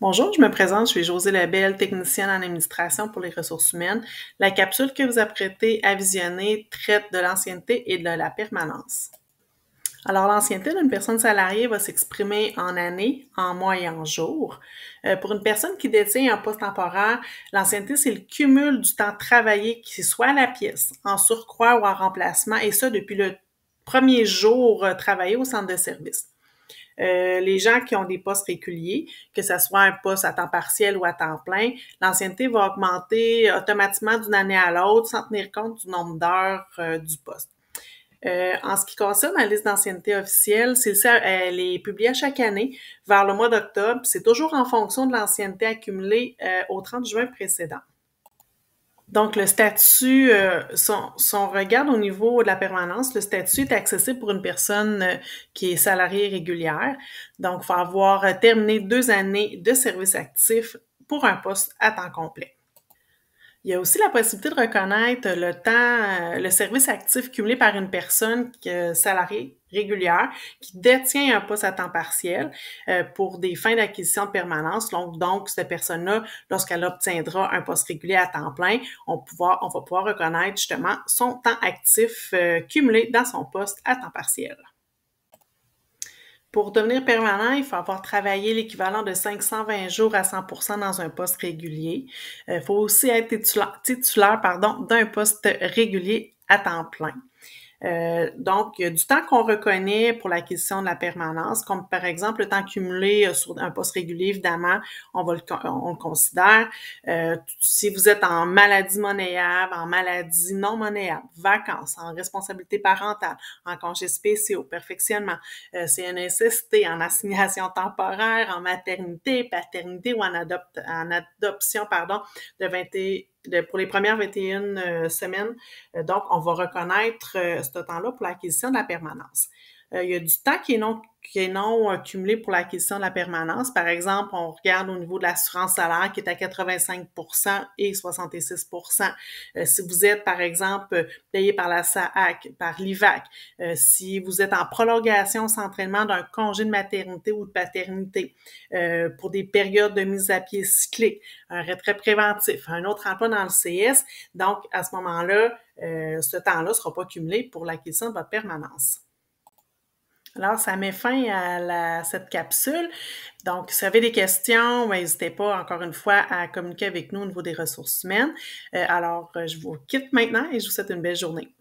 Bonjour, je me présente, je suis Josée Lebel, technicienne en administration pour les ressources humaines. La capsule que vous apprêtez à visionner traite de l'ancienneté et de la permanence. Alors, l'ancienneté d'une personne salariée va s'exprimer en années, en mois et en jours. Euh, pour une personne qui détient un poste temporaire, l'ancienneté, c'est le cumul du temps travaillé qui soit à la pièce, en surcroît ou en remplacement, et ça depuis le premier jour euh, travaillé au centre de service. Euh, les gens qui ont des postes réguliers, que ce soit un poste à temps partiel ou à temps plein, l'ancienneté va augmenter automatiquement d'une année à l'autre sans tenir compte du nombre d'heures euh, du poste. Euh, en ce qui concerne la liste d'ancienneté officielle, elle est publiée à chaque année vers le mois d'octobre. C'est toujours en fonction de l'ancienneté accumulée au 30 juin précédent. Donc, le statut, euh, son, son, regard au niveau de la permanence, le statut est accessible pour une personne euh, qui est salariée régulière. Donc, il faut avoir euh, terminé deux années de service actif pour un poste à temps complet. Il y a aussi la possibilité de reconnaître le temps, euh, le service actif cumulé par une personne salariée régulière qui détient un poste à temps partiel euh, pour des fins d'acquisition de permanence. Donc, donc cette personne-là, lorsqu'elle obtiendra un poste régulier à temps plein, on, va pouvoir reconnaître justement son temps actif euh, cumulé dans son poste à temps partiel. Pour devenir permanent, il faut avoir travaillé l'équivalent de 520 jours à 100 dans un poste régulier. Il euh, faut aussi être titulaire, titulaire pardon, d'un poste régulier à temps plein. Euh, donc, du temps qu'on reconnaît pour l'acquisition de la permanence, comme par exemple le temps cumulé euh, sur un poste régulier, évidemment, on, va le, euh, on considère. si vous êtes en maladie monnayable, en maladie non monnayable, vacances, en responsabilité parentale, en congés spéciaux, perfectionnement, euh, nécessité, en assignation temporaire, en maternité, paternité ou en, adopte en adoption, pardon, de 21 pour les premières 21 euh, semaines. Euh, donc, on va reconnaître euh, ce temps-là pour l'acquisition de la permanence. Euh, il y a du temps qui est non non euh, cumulé pour la question de la permanence. Par exemple, on regarde au niveau de l'assurance salaire qui est à 85 et 66 euh, Si vous êtes, par exemple, payé par la SAAC, par l'IVAC, si vous êtes en prolongation sans d'un congé de maternité ou de paternité, pour des périodes de mise à pied cyclique, un retrait préventif, un autre emploi dans le CS, donc à ce moment-là, ce temps-là ne sera pas cumulé pour l'acquisition de votre permanence. Alors, ça met fin à la, cette capsule. Donc, si vous avez des questions, ben, n'hésitez pas encore une fois à communiquer avec nous au niveau des ressources humaines. Euh, alors, euh, je vous quitte maintenant et je vous souhaite une belle journée.